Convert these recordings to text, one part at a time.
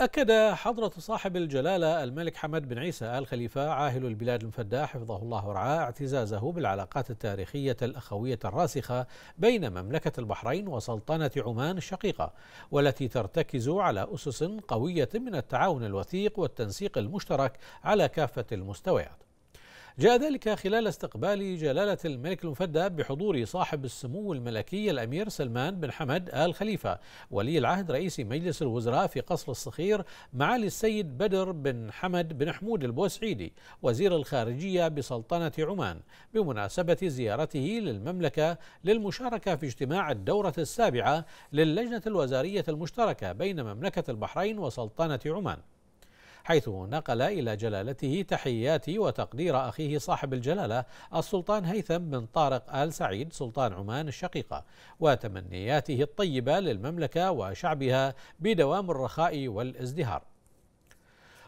أكد حضرة صاحب الجلالة الملك حمد بن عيسى آل خليفة عاهل البلاد المفدى حفظه الله ورعاه اعتزازه بالعلاقات التاريخية الأخوية الراسخة بين مملكة البحرين وسلطنة عمان الشقيقة والتي ترتكز على أسس قوية من التعاون الوثيق والتنسيق المشترك على كافة المستويات جاء ذلك خلال استقبال جلالة الملك المفدى بحضور صاحب السمو الملكي الأمير سلمان بن حمد آل خليفة ولي العهد رئيس مجلس الوزراء في قصر الصخير معالي السيد بدر بن حمد بن حمود البوسعيدي وزير الخارجية بسلطنة عمان بمناسبة زيارته للمملكة للمشاركة في اجتماع الدورة السابعة للجنة الوزارية المشتركة بين مملكة البحرين وسلطنة عمان حيث نقل إلى جلالته تحياتي وتقدير أخيه صاحب الجلالة السلطان هيثم بن طارق آل سعيد سلطان عمان الشقيقة وتمنياته الطيبة للمملكة وشعبها بدوام الرخاء والازدهار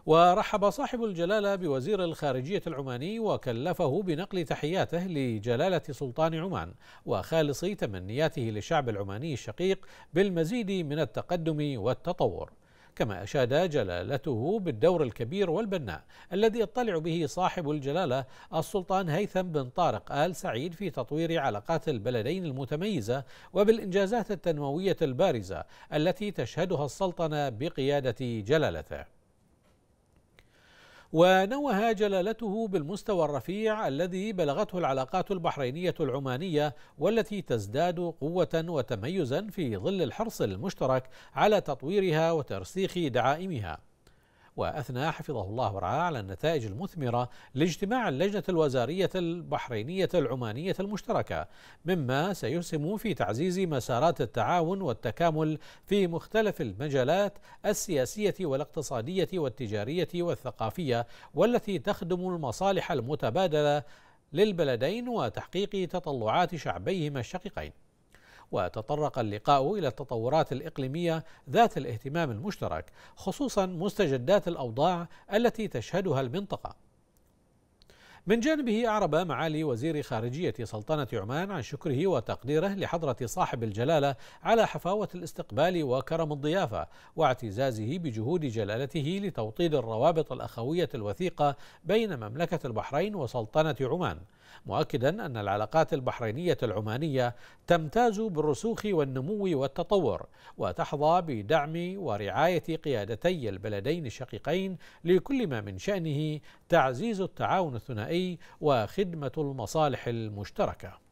ورحب صاحب الجلالة بوزير الخارجية العماني وكلفه بنقل تحياته لجلالة سلطان عمان وخالص تمنياته للشعب العماني الشقيق بالمزيد من التقدم والتطور كما أشاد جلالته بالدور الكبير والبناء الذي يطلع به صاحب الجلالة السلطان هيثم بن طارق آل سعيد في تطوير علاقات البلدين المتميزة وبالإنجازات التنموية البارزة التي تشهدها السلطنة بقيادة جلالته ونوه جلالته بالمستوى الرفيع الذي بلغته العلاقات البحرينية العمانية والتي تزداد قوة وتميزا في ظل الحرص المشترك على تطويرها وترسيخ دعائمها وأثنى حفظه الله ورعاه على النتائج المثمرة لاجتماع اللجنة الوزارية البحرينية العمانية المشتركة مما سيسهم في تعزيز مسارات التعاون والتكامل في مختلف المجالات السياسية والاقتصادية والتجارية والثقافية والتي تخدم المصالح المتبادلة للبلدين وتحقيق تطلعات شعبيهما الشقيقين وتطرق اللقاء إلى التطورات الإقليمية ذات الاهتمام المشترك خصوصا مستجدات الأوضاع التي تشهدها المنطقة من جانبه أعرب معالي وزير خارجية سلطنة عمان عن شكره وتقديره لحضرة صاحب الجلالة على حفاوة الاستقبال وكرم الضيافة واعتزازه بجهود جلالته لتوطيد الروابط الأخوية الوثيقة بين مملكة البحرين وسلطنة عمان مؤكدا أن العلاقات البحرينية العمانية تمتاز بالرسوخ والنمو والتطور وتحظى بدعم ورعاية قيادتي البلدين الشقيقين لكل ما من شأنه تعزيز التعاون الثنائي الجماعي وخدمة المصالح المشتركة